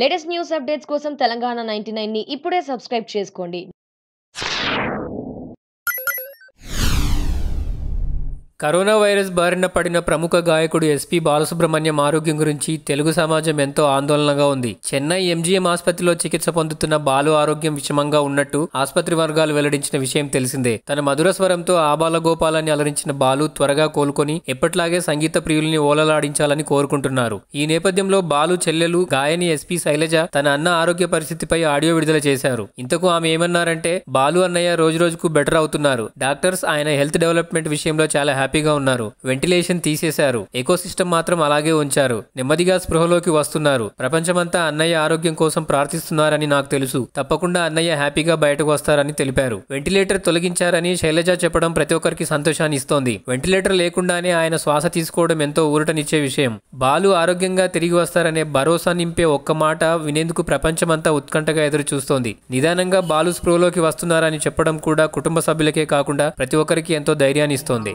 latest news updates కోసం Telangana ninety nine ని ఇప్పుడే సబ్స్క్రైబ్ చేసుకోండి కరోనా వైరస్ బారిన పడిన ప్రముఖ గాయకుడు ఎస్పి బాలసుబ్రహ్మణ్యం ఆరోగ్యం గురించి తెలుగు సమాజం ఎంతో ఆందోళనగా ఉంది చెన్నై ఎంజీఎం ఆసుపత్రిలో చికిత్స పొందుతున్న బాలు ఆరోగ్యం విషమంగా ఉన్నట్టు ఆసుపత్రి వర్గాలు వెల్లడించిన విషయం తెలిసిందే తన మధుర స్వరంతో ఆ బాలగోపాలాన్ని అలరించిన బాలు త్వరగా కోలుకొని ఎప్పట్లాగే సంగీత ప్రియుల్ని ఓలలాడించాలని కోరుకుంటున్నారు ఈ నేపథ్యంలో బాలు చెల్లెలు గాయని ఎస్పీ శైలజ తన అన్న ఆరోగ్య పరిస్థితిపై ఆడియో విడుదల చేశారు ఇంతకు ఆమె ఏమన్నారంటే బాలు అన్నయ్య రోజు రోజుకు బెటర్ అవుతున్నారు డాక్టర్స్ ఆయన హెల్త్ డెవలప్మెంట్ విషయంలో చాలా హ్యాపీ హ్యాపీగా ఉన్నారు వెంటిలేషన్ తీసేశారు ఎకోసిస్టమ్ మాత్రం అలాగే ఉంచారు నెమ్మదిగా స్పృహలోకి వస్తున్నారు ప్రపంచమంతా అన్నయ్య ఆరోగ్యం కోసం ప్రార్థిస్తున్నారని నాకు తెలుసు తప్పకుండా అన్నయ్య హ్యాపీగా బయటకు వస్తారని తెలిపారు వెంటిలేటర్ తొలగించారని శైలజ చెప్పడం ప్రతి ఒక్కరికి సంతోషాన్ని ఇస్తోంది వెంటిలేటర్ లేకుండానే ఆయన శ్వాస తీసుకోవడం ఎంతో ఊరటనిచ్చే విషయం బాలు ఆరోగ్యంగా తిరిగి వస్తారనే భరోసా నింపే ఒక్క మాట వినేందుకు ప్రపంచమంతా ఉత్కంఠగా ఎదురు చూస్తోంది నిదానంగా బాలు స్పృహలోకి వస్తున్నారని చెప్పడం కూడా కుటుంబ సభ్యులకే కాకుండా ప్రతి ఒక్కరికి ఎంతో ధైర్యాన్ని ఇస్తోంది